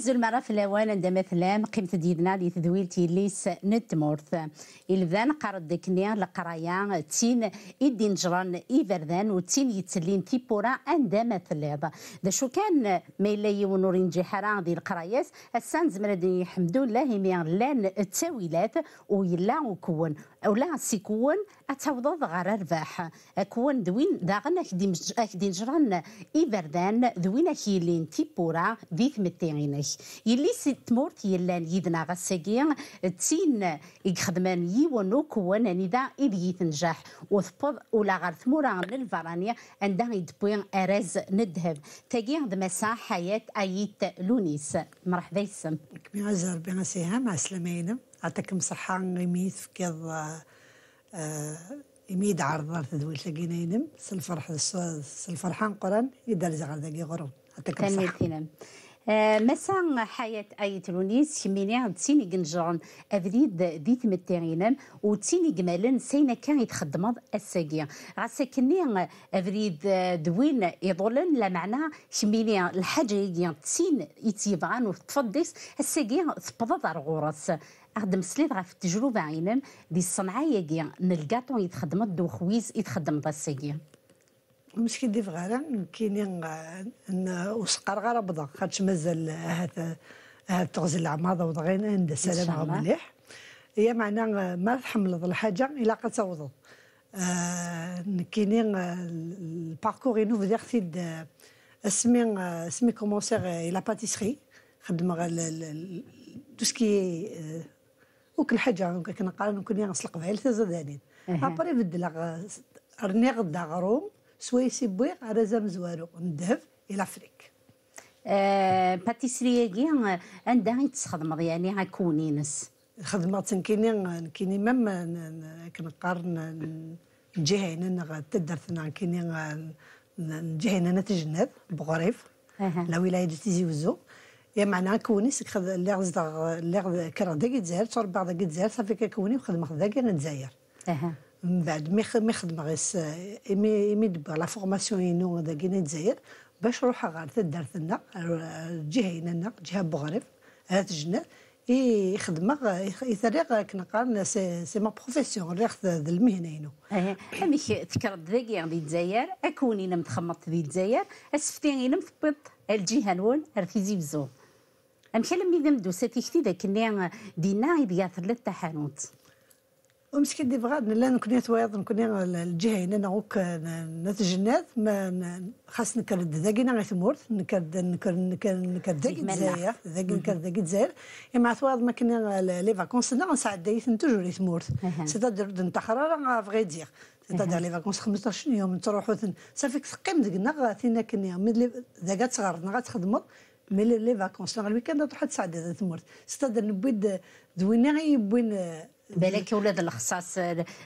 عز المرة في الأوان عندما ثلام قيمة ديدنا اللي تذويلتي ليس نتمورث إلذان قرد دكني لقرايا تين إدين جران إبردان وتين يتسلين تيبورا عندما ثلاض دا شو كان ميلي ونورين يونورين دي القراياس السان زمردني الحمد لله ميان لان التاويلات ويلا وكون أو لا سيكون اتوضض غير رباح كون دوين داغن اكدي نجران إبردان دوين اكيلين تيبورا دي ثمتيغينك يلي سي تمورت يلان يدنا غساقي تين يخدمان يوان وكوان ندا إذ نجاح وثبض ولا غير ثمورا للفرانية عندها يدبوين أرز ندهب تاقيا دمسا حياة أيت لونيس مرحبا يسم كبير عزر بنا سيها مع السلامة يدم عطاكم صحة غيميت في كذا آه، إميد عرض ذو ينم سلفرح سالفرحان قران يدار زغر دقي غرون هتكم صح آه، مساء حياة أي تلونيس كميني تسيني جنجان أفريد ذي تمتعينم وتسيني جمالن سينا كان يتخدم الساقية عساكني أفريد آه، دوين لا لمعنى كميني الحاجة يتسين يتيبعان وتفضيس الساقية تبضى على غورس اخدم سليد غاف التجربه عينم دي الصنعه ياكي نلقاتو يتخدم خويز يتخدم مش كي دي فغارا كيني ان وسقرغر بضا خاطش مازال هذا هذا تغزل العماضه وضغينا عند سلام مليح هي معناها ما تحمل الحاجه الا قد توضض آه كيني الباركور ينوف ديال ختي اسمي اسمي كومونسيغ الى باتيسري خدمه تو سكي آه، وكل حاجه كنقرا نكون ناس القبائل تزادانين ابري بدل رني غدا غروم سويسي بوي على زام زوالو ندهب الى افريك آه، باتيسري كي آه، عندها تخدم يعني نس خدمة تنكيني كيني مام كنقارن جهينا تدرتنا كيني جهينا نتجنب بغريف لا ولاية تيزي وزو يا إيه، معناها كونيس خذ اللي زدغ اللي كره داك الجزائر تور بعض الجزائر صافي كوني وخدم داك انا تزاير. اها من بعد مي خدم غيس مي مي دبا لا فورماسيون ينو داك الجزائر باش روحها غير تدار لنا الجهه هنا جهه بوغريف هات الجنة يخدم كنا كنقال سي ما بروفيسيون خذ المهنه ينو اها اميك تكرد ذاك يعني الجزائر اكوني نم تخمط في الجزائر اسفتي نم تبط الجهه نون ارتيزي بزون امشال مي ذم دوسا شتي ذاك ني دينا يبيع ثلاث للتحانوت ومسكين دي بغاد لا نكون ثوايض نكون الجهه هنا نعوك نتجنات ما خاص نكرد ذاكينا غير ثمورت نكرد نكرد ذاك الجزائر ذاك نكرد ذاك الجزائر مع ثوايض ما كنا لي فاكونس لا نسعد دايت نتوجو لي ثمورت نتاخر راه فغي دير سيتادير لي فاكونس 15 يوم تروحو صافي تقيم ذاك النغ ثيناك من ذاك تصغر تخدمو مي لي فاكونس نهار الويكاند تروح تسعد تمرت ستاد نبيد دوينا غي بوين بالك ولاد الخصاص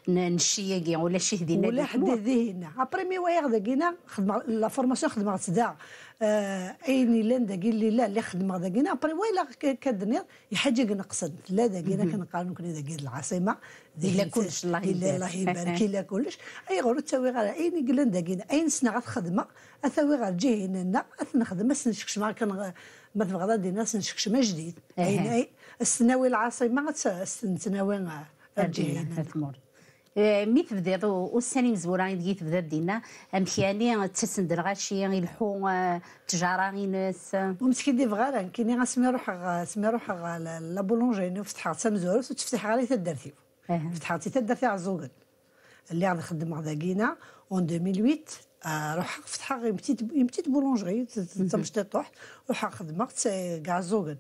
نشيقي ولا شي هدينا ولا حد هذينا ابري مي غدا كينا خدم لا فورماسيون خدمة تدا آه، اين لان داكي اللي لا اللي غدا كينا ابري ويلا كدني يحاجك نقصد لا كنقال كنقارن كنا داكي العاصمة الا كلش الله يبارك الله يبارك الا كلش اي غور تساوي غير اين قلنا كينا اين سنا خدمة اثاوي غير جهه هنا اثنخدم ما سنشكش ما كان ما تبغى دينا سنشكش ما جديد اين السناوي العاصمه السناوي الجهينه تمر إيه، مي تبديض وساني مزوره غير تبدا دينا امكياني آه، تسند الغاشي آه، يلحو آه، تجاره ناس ومسكين دي فغالا كيني غاسمي روح سمي روح لا نفتحها فتحات تمزورس وتفتح غالي تدرتي فتحاتي تدرتي على الزوقن اللي غادي نخدم كينا اون 2008 روح فتح غير بتيت بتيت بولونجري تمشي طوح روح خدمت كاع زوقن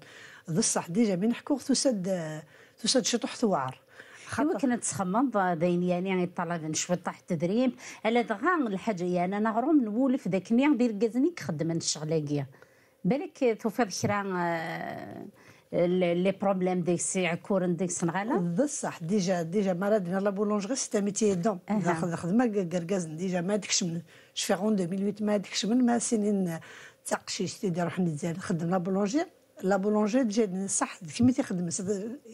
بصح ديجا من نحكوغ تسد تسد شطح ثوار خاطر كانت تخمم داين يعني, يعني طلب نشوف طاح تدريب على دغا الحاجه يعني انا غروم نولف ذاك ني ندير كازنيك خدم الشغلاقيه بالك توفى ذكرى آه، لي بروبليم ديك سي كورن ديك سنغالا بصح ديجا ديجا مرضنا لا بولونجري سيتا ميتي دون ناخذ خدمه كركاز ديجا ما ديكش من شفيغون 2008 ما ديكش من ما سنين تقشيش تيدي روح نزال خدم لا لا بولونجي تجي نصح كيما تيخدم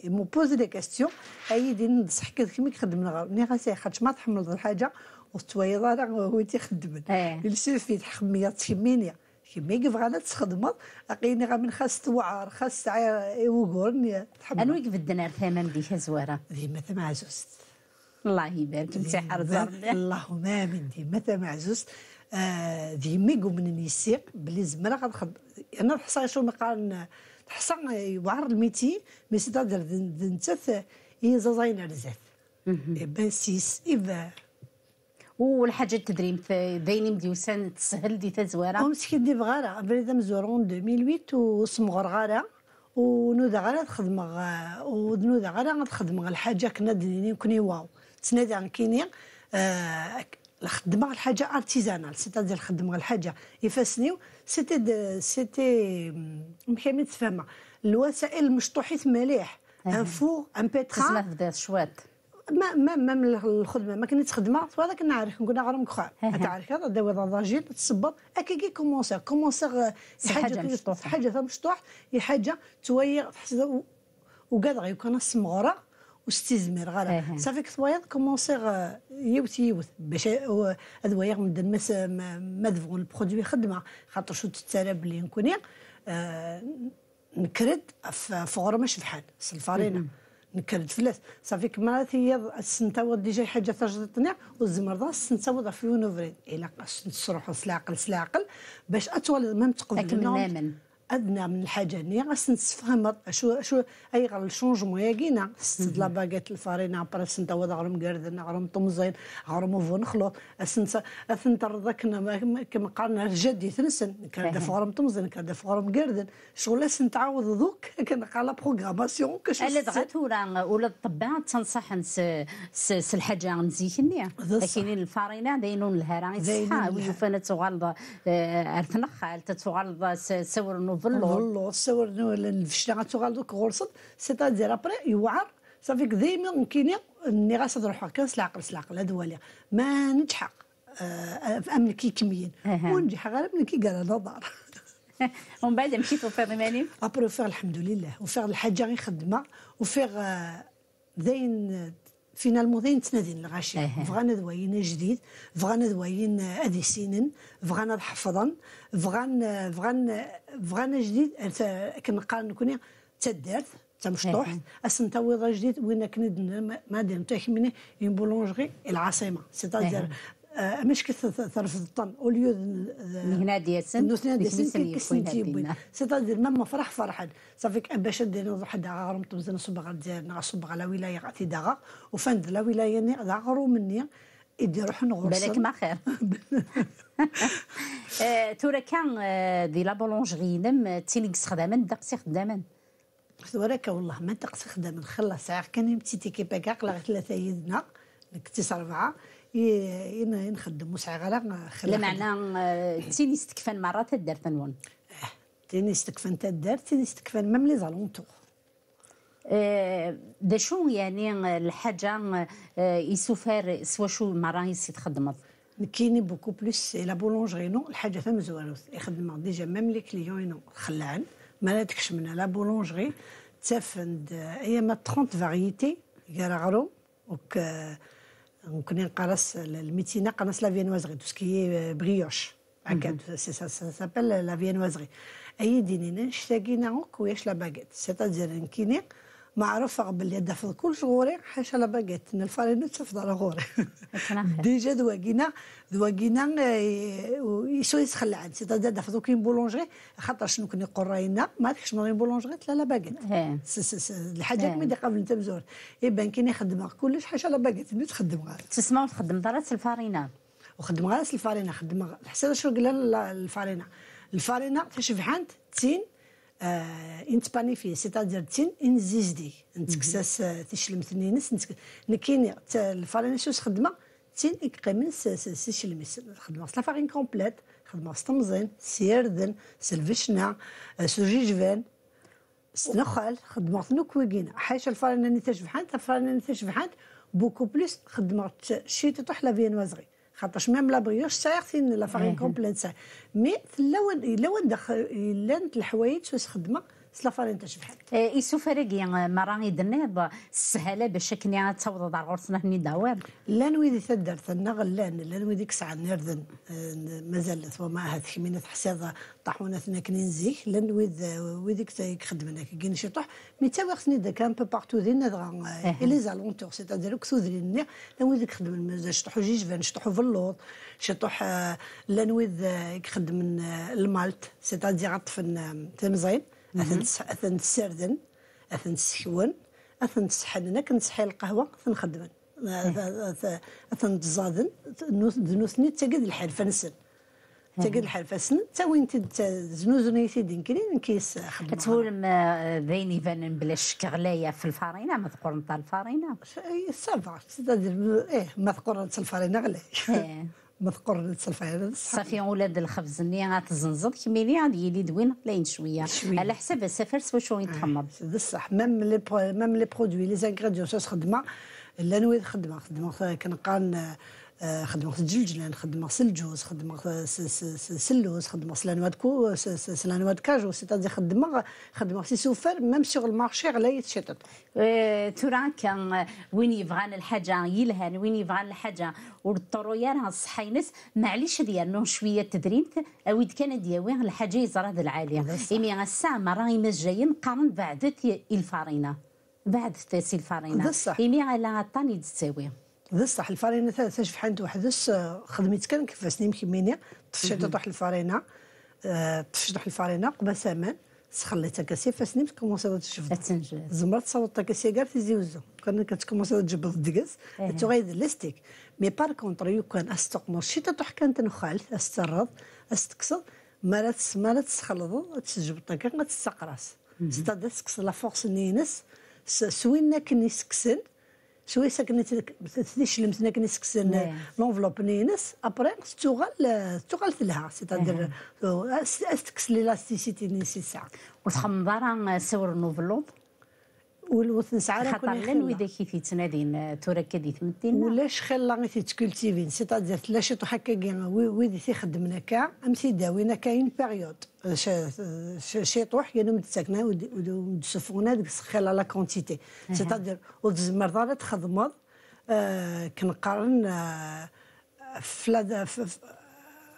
مو بوزي دي كاستيون اي دي نصح كيما كيخدم ني غاسي خاطش ما تحمل الحاجه وتوي ضار هو تيخدم يلسيفي تحق مية تيمينيا كيما يقف غانا تخدم اقيني غا من خاص توعر خاص يوقرني تحب تحمل انوي كيف الدنار ثمن ديك الزواره ديما ثمن عزوز الله يبارك فيك الله اللهم امين ديما ثمن عزوز ديمي من نيسيق بلي زمرا غنخد انا تحصى شو ما قال تحصى يوعر الميتي مي سي تادر نتث هي زازاين رزات إيه بان سيس اذا والحاجه في ديني مديوسان تسهل دي تزوارا ومسكين دي بغاره بريد مزورون 2008 وسم غاره ونودا غارا تخدم ونودا غارا تخدم الحاجه كنا دنيني كوني واو تسنادي عن كينيا آه، الخدمه على حاجه ارتيزانال سيتادير نخدم على حاجه يفاسنيو سيتي سيتي محامي تفهمها الوسائل المشطوحيت مليح ان فو ان بيترا تسمع بدات شوات ما ما ما الخدمه ما كنت خدمه هذاك نعرف نقول عرم كخا تعرف هذا دواء الرجل تصبر اكي كي كومونسي آه، كومونسي حاجه مشطوح حاجه مشطوح حاجه توي تحس وكاد غيكون السمغره واستزمر غير صافي كثوايض كومونسيغ يوت يوت باش هذا ويغ ما ما دفغوا البرودوي خدمه خاطر شو تتسرى بلي نكوني آه، نكرد في غرمه بحال سلفارينا نكرد فلاس صافي كما هي السنتاوض ديجا حاجه تجدتنا والزمرضه ذا السنتاوض في يونوفرين الى قاش سروحوا سلاقل سلاقل باش اطول ما تقبل النوم ادنى من الحاجه هنا غاس نتفهم شو شو اي غير الشونجمون ياكينا سد لا باغيت الفارينا عبر سنت ود غرم كاردن غرم طمزين غرم وفو نخلو اسنت اثنت رضاكنا كما قالنا الجدي ثنسن كردا في إيه. غرم طمزين كردا في غرم كاردن شغل اسن تعاود ذوك كان قال بروغراماسيون كاش الا دغات ولا ولا الطباع تنصح نس الحاجه نزيكني لكن الفارينا داينون الهرا يصحى ويوفانا تغلظ آه، ارثنخ تغلظ سور ظلوا تصورنا الفشنا غاتوغالدو غورصد سيتادير ابري يوعر صافيك ديما ممكن ني غاصد روحك كنس العقل سلاق لا دوالي ما نجحق امن آه، آه، كي كميين ونجح غير من كي قال دار ومن بعد مشيت وفير ماني ابري وفيغ الحمد لله وفير الحاجه غير خدمه وفير داين آه، فينا الماضي تنادين الغاشي فغانا دواينا جديد فغانا دواين ادي سينن فغانا حفظن بغانا بغانا فغانا جديد كما قال نكوني تدارت تمشطوح اسنتا ويضا جديد وين كندنا ما دام تخمني اون بولونجري العاصمه سيتادير آه، مش ثرفت الطن اوليو هنا ديسن نوثنا ديسن كسنتي بوين سيتادير ماما فرح فرحا صافيك باش دينا روح داغا غرم تمزنا صبغ ديالنا صبغ على ولايه غاتي داغا وفند لا ولايه ني غارو مني يدي روحو نغرس بالك ما خير آه، تورا كان آه، دي لا بولونجري نم تيليك خدام خدامن دقسي خدامن ولكن والله ما دقسي خدامن خلاص كان يمتي تيكي باكاق لا ثلاثه يدنا كتيس اربعه إن نخدم وسع غلا خلا لمعنى آه، تيني استكفان مرة تدار تنون إيه، تيني استكفان تدار تيني استكفان مام لي زالونتور آه، دا شو يعني آه، الحاجة يسوفار سوا شو مرة يسيت خدمت كيني بوكو بلوس لا بولونجري نو الحاجة فهم زوالوث يخدم ديجا مام لي كليون نو خلعن ما لا تكشمنا لا بولونجري تافند ايام 30 فاريتي كاع غرو وك on connaît Karas, le métier de Karas, la viennoiserie, tout ce qui est euh, brioche. Mhm. C'est ça, ça s'appelle la viennoiserie. Et il dit, il y a la baguette. C'est-à-dire, il y a معروفة قبل باللي في كل غوري حاشا لا باغيت الفارينو تفض على غوري ديجا دواكينا دواكينا آه، يسو يتخلعن سي دا في كاين بولونجري خاطر شنو كنا قراينا ما عرفتش نوري بولونجري لا لا باغيت الحاجه كما قبل انت مزور يبان كين يخدم كلش حاشا لا باغيت تخدم غاز تسمع وتخدم دارت الفارينه وخدم غاز الفارينه خدم حسن شغل الفارينه الفارينه فحنت تين آه، انت باني فيه سي سيتادير تين ان انزيزدي نتكساس آه، تيشلمتنينس نكيني الفالانيسوس خدمه تين يقيمن سيشلميس خدمه فارين كومبليت خدمه سطمزين سيردن سلفشنا آه، سوجيجفان سنخال خدمه نكويكينا حاشا الفارناني تشبحان الفارناني تشبحان بوكو بلوس خدمه شي تطح لا فيان وازغي خاطرش ميم لا بريوش ساعه لا فارين كومبلين ساعه مي لو لو دخل الا الحوايج واش خدمه سلافارين تشبح يسوفرق يا مراني دنيض السهاله باش كني تصوض دار غرسنا هني داوام لان ويدي تدرت النغلان لا نويدي كسع نردن إيه، مازال ثوما هاد كمينة حساد طاحونا ثنا كننزيك لا نويد ويديك خدمنا كين شطح مي تا وخصني دا كان بو بارتو دينا اي لي زالونتور سيتادير كسودرينا لا نويدي خدم مازال شطحو جيجفان شطحو في اللوط شطح إيه، لا نويد يخدم إيه، المالت سيتادير عطفن تمزين اثن اثن سردن اثن سكون اثن تسحنن اكن تسحي القهوه اثن خدمن اثن تزادن دنوسني تقد الحال فنسن تقد الحال فنسن تا وين تزنوزني تيدين نكرين نكيس خدمه تقول بيني فان بلا شك غلايه في الفرينه مذكور نتاع الفرينه إيه، صافا ايه مذكور نتاع الفرينه غلايه إيه. مذكور الفيروس صافي ولاد الخبز ملي غتزنزد كميلي غادي يلي دوين لاين شويه على حسب السفر سوا وين تحمض بصح آه، ميم لي ميم لي برودوي لي زانغريديون سوس خدمه لا نوي خدمه خدمه آه، كنقان آه، خدمه الجلجلان خدمه الجوز خدمه سلوز خدمه سلانوا دكو سلانوا دكاجو سيتادي خدمه خدمه سي سوفر ميم سوغ المارشي غلا يتشتت آه، تورا كان وين يبغان الحاجه يلهان وين يبغان الحاجه والطرويان راه ينس معليش ديالنا شويه تدريب اويد كان وين الحاجه يزرى العاليه غاسا الساعه راهي ما جايين قارن بعد الفارينه بعد تسيل الفارينه إمي على عطاني تساوي هذس صح الفارينا ثلاثه شفحان واحد هذس خدمت كان كيفاش يمكن مني طفشت طاح الفرينه آه، طفشت طاح الفرينه قبل سامان سخليتها كاسي فاش نمت كومونسي تشوف زمرة صوت كاسي كاع تيزي وزو كان كتكومونسي تجبد الدكاس تو غير لاستيك مي بار كونتر يو كان استق مرشي تطوح كانت نخال استرد استكسر ما لا ما لا تسخلض تجبد ما تستقراس ستاد تسكس لا فورس نينس سوينا كني سكسن سويسا كنت تدي شلمتنا كنسكسن لونفلوب نعم. نينس ابري تغال تغال لها أه، سيتادير استكس ليلاستيسيتي نيسيسا وتخمض راه سور لونفلوب والوثن سعارة خاطر لن وإذا كي تنادين تركدي ثمتين ولاش خلا غي تكولتيفين سيتادير تلاشي تحكا كيما ويدي تيخدمنا كا أم تيداوينا كاين بيريود شي طوح يعني تساكنا ودسفونا ديك السخيله لا كونتيتي سيتادير وتزمر دار تخدمض كنقارن آه، في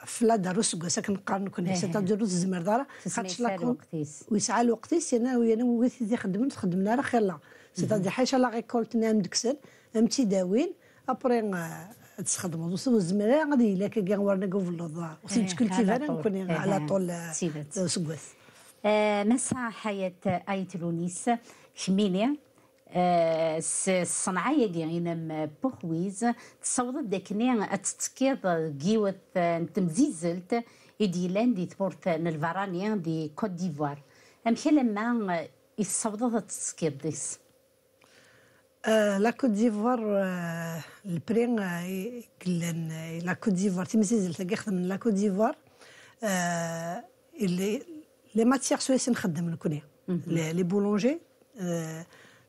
في دروس ساكن كنقارن كنا إيه. سيتا دروس الزمرداره خاطش لاكون ويسعى الوقتيس انا ويانا وغيث اللي خدمت خدمنا راه خير لا سيتا دي حاجه لا غيكولت نام دكسل ام تيداوين ابري تخدموا وصلوا الزمرة غادي الا كان ورنا في اللوض وصلت كلتي فانا نكون على إيه، طول سكواس آه، مسا حياة ايتلونيس شميليا الصنعية آه، اللي غينا آه، بوخويز تصورت نيا آه، تتكيض كيوت تمزيزلت إديلان دي ثبورت الفرانيان دي كوت ديفوار أمشي لما يصورت تتكيض ديس لا كوت ديفوار البرين كلان لا كوت ديفوار تمزيزلت كيخدم من لا كوت ديفوار اللي لي ماتيغ سويس نخدم الكوني لي بولونجي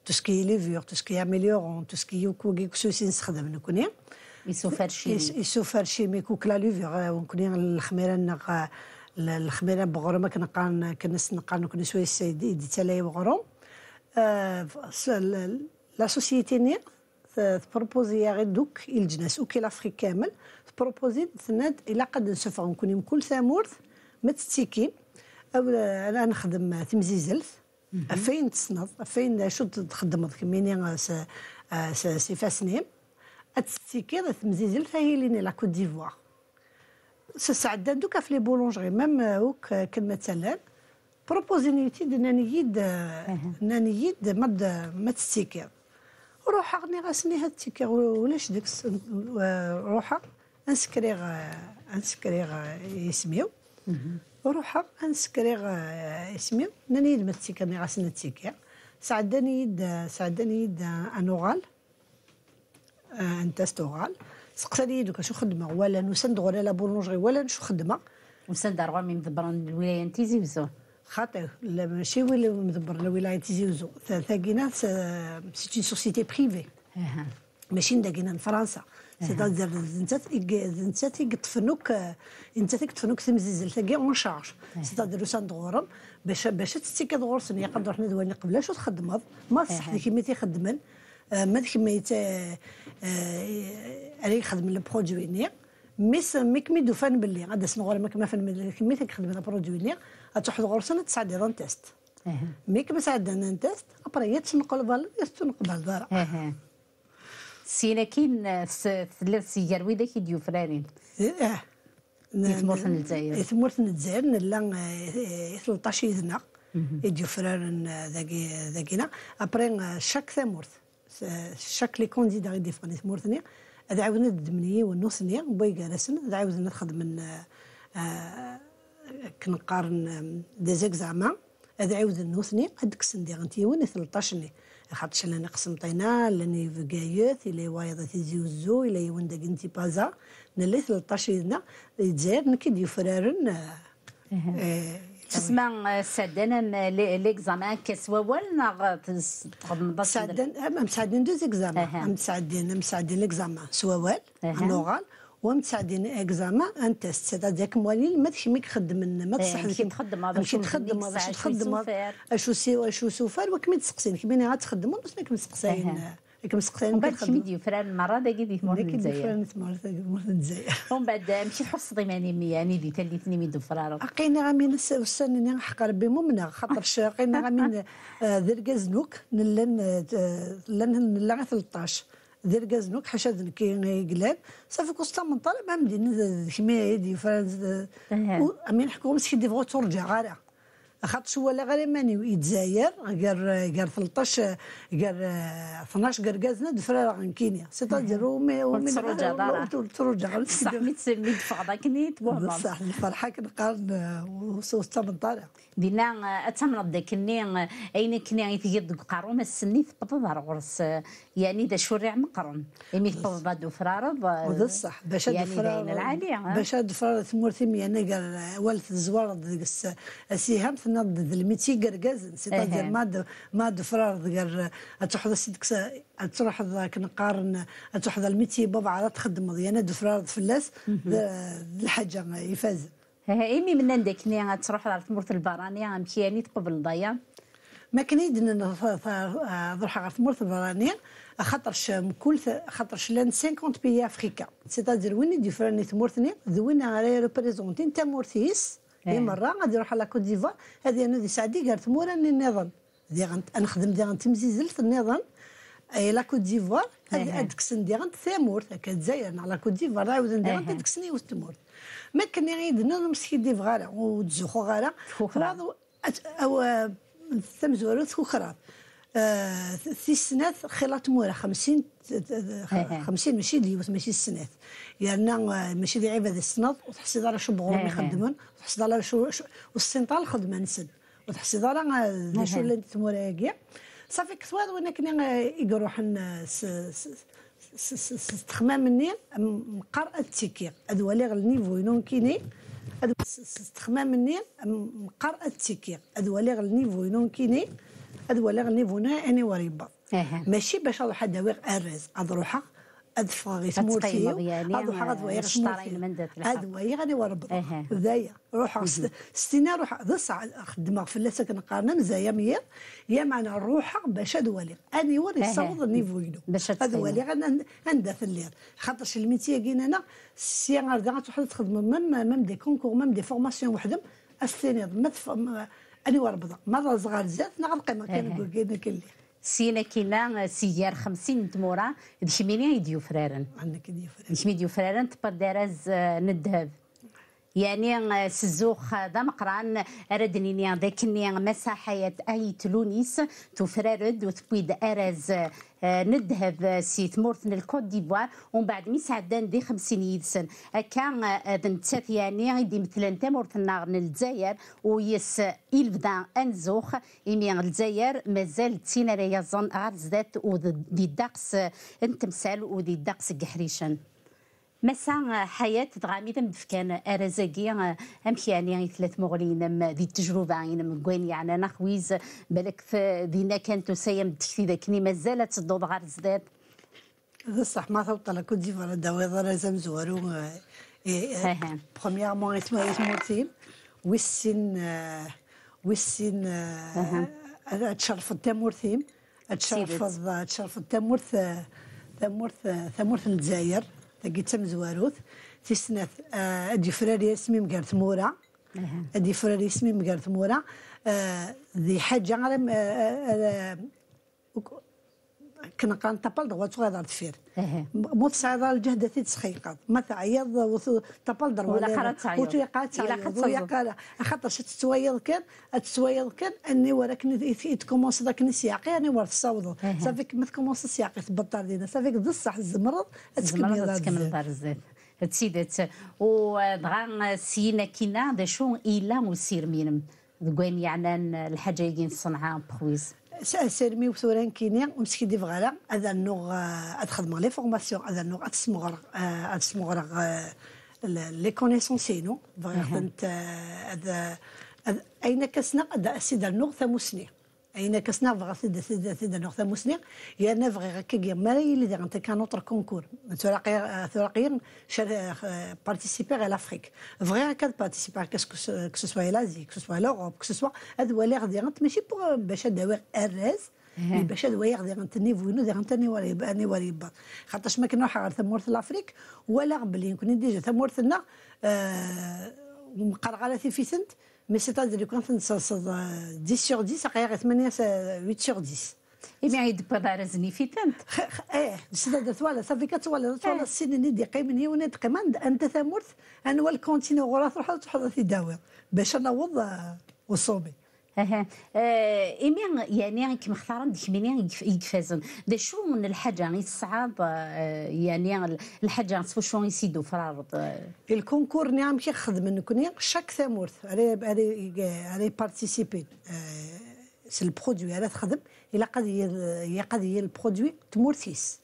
tout ce qui est levure, tout ce qui est améliorant, tout ce qui est يكون كسوسي نستخدم نكوني يسوفر شيميك يسوفر شيميك وكلا ليفور ونكوني الخميره نغ الخميره بغرمه كنقان كنسنقان نكون شويه يدي تلاي بغرم لا سوسيتي ني تبروبوزي غير دوك الجناس وكي لافريك كامل تبروبوزي تناد الا قد نسوفر نكون كل ثامورث ما تتيكي انا نخدم تمزيزلت فين تصنف فين شو تخدم كميني آه، آه، سي فاسنيم اتستيكير تمزيزل فهيليني لا كوت ديفوار سعدان دوكا في لي بولونجري ميم هوك آه، كلمة مثلا بروبوزينيتي نانييد نانييد مد ما تسيكير روحا غني غاسني هاد التيكير ولاش ديك روحا انسكري غا يسميو روحها غنسكري اسمي ناني لما تسيكرني غاسنا تيكيا ساعدني يد ساعدني يد ان اوغال ان آه، تيست اوغال سقساني دوكا شو خدمه ولا نسند ولا لا بولونجري ولا شو خدمه وسند راه من دبران الولايه تيزي وزو خاطر ماشي ولا مدبر الولايه تيزي وزو تاكينا سيتي سوسيتي بريفي ماشي نداكينا فرنسا سيتادير انت انت تيقطفنوك انت تيقطفنوك تمزيزل تاكي اون شارج سيتادير وسان دغورم باش باش تستيكد غورسن يقدر حنا دواني قبل شو تخدم ما صح كيما تيخدمن ما كيما يت على يخدم البرودوي ني مي ميك مي دوفان باللي غادا سنغور ماك ما فن كيما تخدم البرودوي ني غتحضر غورسن تسعى دير تيست ميك بس عندنا تيست ابري يتسنقل فالد يتسنقل فالد سيناكين ثلاث سيار ويدا كي فرانين اه يثمرت الجزائر يثمرت الجزائر نلا 13 إيه، يذنا فرانين ذاكي ذاكينا ابري شاك ثمرت شاك لي كونديدا غيدي فغني ثمرتني هذا عاودنا الدمنيه والنوسنيه بوي جالسن هذا عاودنا نخدم آه، كنقارن دازاك زعما هذا عاود نوثني قد كسن دي غنتي 13 ني خاطش انا طينا لاني فكايوث الى وايض تيزي وزو الى داك كنتي بازا نلي 13 يدنا يتزاد نكيد يفرارن إيه. آه، تسمع آه، سادنا ليكزامان كسواول ناغ تخدم سادن ام سادين دوز اكزامان إيه. ام سادين ام سادين ليكزامان سواول إيه. لغال ومتساعدين اكزاما ان تيست هذاك موالين ما تخدم يخدم ما تصح كي إيه، تخدم هذا كي تخدم هذا شو تخدم اشو سي اشو سوفر وكما تسقسين كيما عاد تخدمون بس ما كمسقسين إيه. كم سقسين بعد شمي ديفران مرة داكي دي مور الجزائر ديفران مور الجزائر ومن بعد مشي تحس ضيماني مي يعني دي تالي ثني من دفرارو قينا غامين السنة اللي حق ربي ممنع خاطرش قينا غامين آه، ذرقاز نوك نلن آه، لن 13 دير كازنوك حاشا كي قلاب صافي كوستا من طالب ام دين كيما دي فرانس امين حكومه سكي دي فوتور ترجع غارع خاطر شو ولا غير ماني يتزاير غير غير 13 غير 12 آه، غير كازنا دفرا كينيا سي تاديرو ومي ومن ترجع صح ميت تسمي تفضا كني تبوع بصح الفرحه كنقارن آه، وسوستا من طالع دينا اتمنى داك ني اين كني يثيد دك قارو ما السني تبطض غرس يعني دا شريع مقرن امي تبطض دو فرارض وذا الصح باش هاد الفرارض العالية باش هاد الفرارض ثمورتي مي انا قال والت الزوار السهام تنض الميتي قرقاز سيتادير ما ما دفرارض قال تحض سيدك تروح ذاك نقارن تروح الميتي بابا على تخدم انا دفرارض فلاس الحاجة يفاز إيمي من عندك ني تروح على تمرت غنمشي يعني تقبل ضيا ما كان يدنا نروح على تمرت البراني خاطرش كل خاطرش لان 50 بي افريكا سيتادير وين ديفراني تمرتني دوينا على ريبريزونتي نتا مورثيس إيه. اي مرة غادي نروح على كوت ديفوار هذه انا دي سعدي قالت مورا النظام دي نخدم دي في النظام اي لا كوت ديفوار هذيك إيه. سندي غنت ثامورت هكا على كوت ديفوار عاود ندير إيه. غنت ديك وتمورت ما كان يعيدنا المسيدي فغارة وتزوخو غارة خراض أو تمزورة وخراض في آه، سنات خلات مورا 50 50 إيه، إيه. يعني ماشي دي ماشي السنات يعني ماشي دي عباد وتحسي وتحسد على بغور إيه، يخدمون وتحسد على شو والسنطال الخدمه نسد وتحسد على شو اللي مورا كاع صافي كثوار وانا كنا يقروحن آه، ستخمام مني مقر التيكي هذو ولي غير النيفو ينون كيني ستخمام مني مقر التيكي هذو ولي غير النيفو ينون كيني هذا غير النيفو انا وريبا ماشي باش اروح اداويغ ارز اضروحه أدفاغي فاغي يعني هذا حرض وير حرد ويا سمور فيه هاد وربط ذايا روح ستينا روح ضص خدمة في اللاسة كنقارن مزايا مية يا معنا روحها باش ادوالي اني وري صوض النيفو يلو ادوالي عندها في الليل خاطرش الميتية كينا انا سي غاردا غتوحد تخدم ميم ميم دي كونكور ميم دي فورماسيون وحدهم استينيض ما تف اني وربط مرة صغار زاد نغلقي ما كان كاين كلي سينا كينا سيار خمسين دمورة بشميني يديو فرارن عندك يديو فرارن بشمي يديو فرارن تبر دارز ندهب يعني سزوخ ذا مقران أردني نيان ذاكني مساحية أي تلونيس تفرارد وتبيد أرز آه، نذهب آه، سي ثمورتنا الكوت ديفوار ومن بعد مي سعدان دي 50 يدسن هكا آه، بنتات يعني غيدي مثلا تمورتنا الجزائر ويس يلفدا أنزوخ إمي الجزائر مازال تينا ريازون غير زدات ودي الدقس التمثال ودي الدقس قحريشن مسا حياة دغامي ذم دفكان أرزاقي أمشي يعني ثلاث مغلين ذي التجربة يعني قوين يعني نخويز بلك بالك دينا كانت تسيم تشتي ذاكني زالت تضوض غار زداد هذا صح ما ثبت لك كنت فانا داوي ضرا زمزوارو آه، آه، برومييرمون اسمها اسمه تيم وسن وسن أتشرف آه، التامورثيم تشرف تشرف التامورث تامورث تامورث الجزائر لقيت داكي تمزواروث تسنات آه، ادي فراري اسمي مقار مورا إيه. ادي فراري اسمي مقار مورا آه، ذي حاجة على كنقان دروا دغوات غادر تفير موت على إيه. الجهد تي تسخيقات ما تعيض تبال دروا ولا قرات تعيض وتيقات تعيض ويقال خاطر شت تسويض كان تسويض كان اني ولكن تكومونس داك نسياقي اني ورث صوضو إيه. صافي ما تكومونس السياقي تبطر دينا صافي بصح الزمرض تكمل دار الزيت تسيدت ودغا سينا كينا دا شو إلا مسير مينم دقوين يعني الحاجة يجين صنعاء بخويز سيرمي وثوران كيني ومسكي دي فغالا هذا النوغ هاد آه، خدمة لي فورماسيون هذا النوغ هاد سمغرغ هاد آه، سمغرغ آه، لي كونيسونسينو فغا هاد اين كسنا هذا هاد النوغ ثموسني اين كسنا فغا سيدا سيدا سيدا نوخ ثم يا انا فغي غا كيغير ما راهي اللي انت كان اوتر كونكور تراقي تراقي بارتيسيبي غي لافريك فغي غا كاد بارتيسيبي كسكو كسوسوا الازي كسوسوا لوروب سوا هاد هو لي غدي ماشي بوغ باش داوي ارز باش هاد هو إيه. يغدي انت نيفو نو انت نيوالي نيوالي خاطرش ما كنا حار ثم ورث لافريك ولا قبل كنا ديجا ثم ورثنا آه، مقرغالاتي في سنت مي سي سيتادير كون تنصلصل 10 سور 10 غير 8 8 سور 10 إمي عيد بدار زني في تنت إيه سيدة توالا صافي كتوالا توالا السنين اللي دي قيمن هي ونات قمان أنت ثمرت أنا والكونتينو غراث تروح تحضر في داوي باش نوض وصوبي اها آه، ايمي يعني كيما اختارن ديك مني يتفازن دا شو من الحاجه الصعاب آه، يعني الحاجه شو يسيدو فرارض الكونكور اللي كي خدم نكوني يعني شاك ثامورث علي علي بارتيسيبي سي البرودوي على تخدم الى قضيه هي قضيه هي البرودوي تمورثيس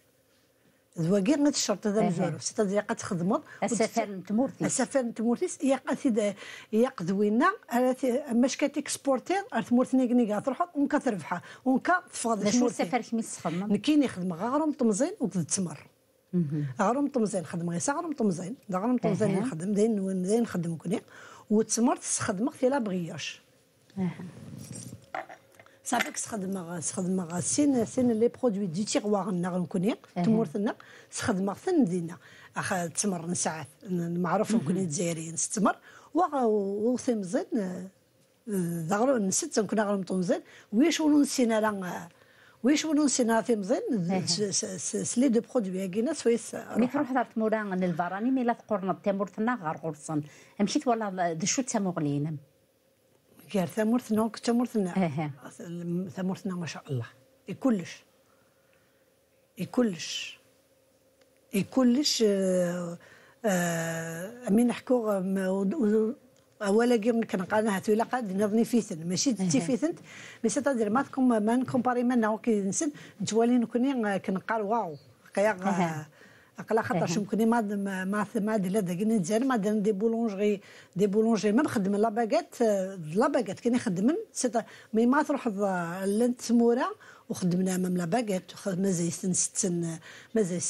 ذواكي غير الشرط هذا مزوارو ستة ديال تخدمت السفر تمورتيس السفر تمورتيس ياق ياق دوينا ماش كتكسبورتير تمورت نيكني كنيكا تروح ونكا تربحها ونكا تفاضل شنو السفر كيما تخدم نكيني خدمة غارم طمزين وكد تمر غارم طمزين خدم غير غارم طمزين غارم طمزين نخدم داين نخدم كوني وتمرت خدمة لا بغياش صافيك كتخدم تخدم سين سين لي برودوي دي تيغوار نغ نكوني تمورتنا تخدم ثن دينا اخ تمر نسعات معروف كوني الجزائريين ستمر وثي زين دغرو نسيت كنا غنم مطمزال ويش ولو نسينا راه ويش ولو نسينا في مزين سلي دو برودوي كينا سويس مي تروح دار تمورا للبراني مي لا تقرنا تمورتنا غار قرصن مشيت ولا دشو تمغلينم غير ثمرتنا وكتمرتنا ثمرتنا ما شاء الله إيه، كلش إيه، كلش إيه، كلش آه، آه، امين نحكو اولا غير كنقانا نهات ولا قاد نظني فيثن ماشي تي فيثن مي تادير ما تكون ما نكومباري منا وكي نسن نتوالي نكوني آه، كنقار واو قيا خاطر شو ممكن ما ما ما لا داكني نتزال ما دي بولونجري دي بولونجري ما نخدم لا باكات لا باكات كي نخدم مي ما تروح لنت مورا وخدمنا مام لا باكيت مازال ستن ستن مازال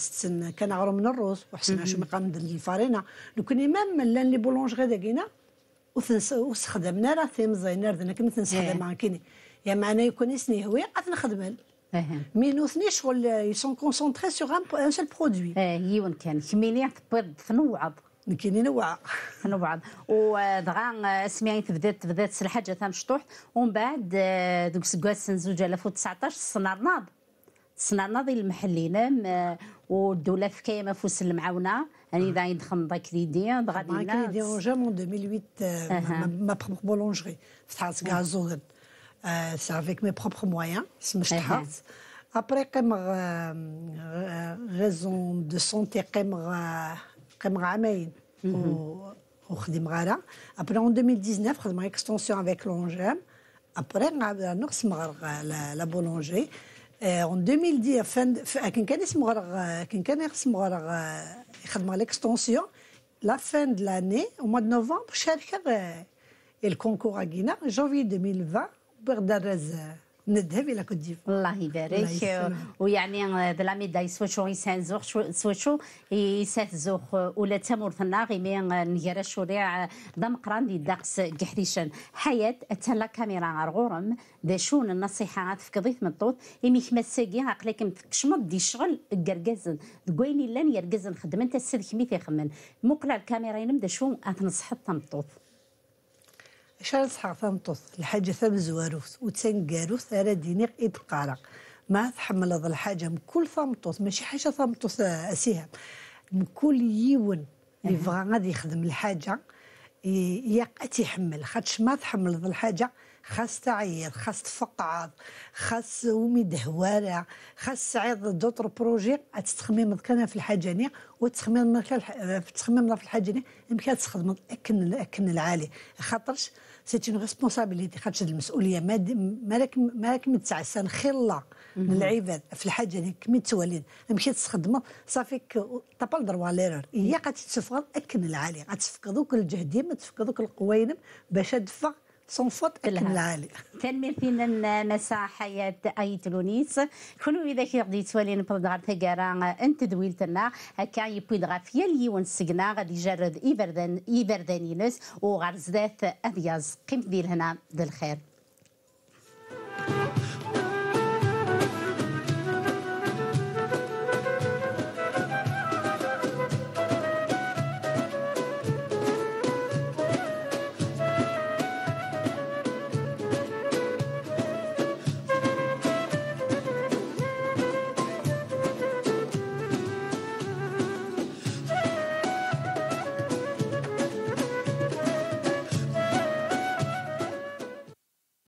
ستن كان عرو من الرز وحسنا شو مقام الفارينه لو كان امام لان لي بولونجري داكينا وثنس وخدمنا راه ثيم زينار دنا كنت نخدم إيه. كيني يا يعني يكون سني هوي عاد نخدم مي نو اثنين شغل يسون كونسونتري سوغ ان سول برودوي اه يون كان كميني تبيض تنوعض كاين نوع نوع ودغا سمعي تبدات تبدات الحاجه تنشطوح ومن بعد آه، دوك سكواس 2019 صنرناض صنرناض المحلي لام آه، والدوله في كيما فوس المعاونه يعني اذا يدخل دا ليدي غادي كريدي اون جام 2008 ما بولونجري فتحات كازو Euh, c'est avec mes propres moyens, uh-huh. Après, Après, euh, euh, raison de santé, comme mm-hmm. après, en 2019, j'ai une extension avec l'ONGM. Après, j'ai la boulangerie. En 2010, j'ai l'extension. La fin de l'année, au mois de novembre, j'ai le concours à Guinée. Janvier 2020, بقدر نذهب الى كوت ديفوار الله يبارك ويعني بلا آه، ميداي سوشو انسان زوغ سوشو يسات زوغ آه، ولا تامور ثنا غيمي آه، نيرا شوريع دم قران دي داقس قحريشن حياة لا كاميرا غورم دا شون النصيحة في قضية من الطوط إمي كما الساقي عقلك متكشمض دي شغل كركازن دقويني لان يرقازن خدمة تسلك مي في خمن مقلع الكاميرا ينم دا شون أتنصحت الطوط شان صحاب تنطث الحاجة ثم زواروث وتسان قاروس أرا دينيق قارق ما تحمل هذا الحاجة من كل ثمطوث ماشي حاجة ثمطوث آه، أسيها من كل يون اللي فغا غادي يخدم الحاجة يقع تيحمل خاطش ما تحمل هذا الحاجة خاص تعيط خاص تفقعض خاص ومي دهوارة خاص تعيط دوطر بروجي تخمم كان في الحاجانية وتخمم في آه، الحاجانية يمكن تخدم أكن العالي خاطرش سيت اون ريسبونسابيليتي خاطش المسؤوليه مالك مالك من تسع سنين العباد في الحاجه اللي كمي تولد مشيت تخدمها صافي طابل دروا ليرور هي قد تفقد اكن العالي غتفقد دوك الجهد ديما تفقد دوك القوينم باش تدفع صنفت أكمل العالي تنمثينا مساء حياة أيت لونيس كونو إذا كي غدي توالين برد غار ثقارا أنت دويلتنا هكا يبوي الغافية ليون السقنا غادي يجرد إبردان إبردان ينس وغار زدات أبيض قيمت ديال هنا بالخير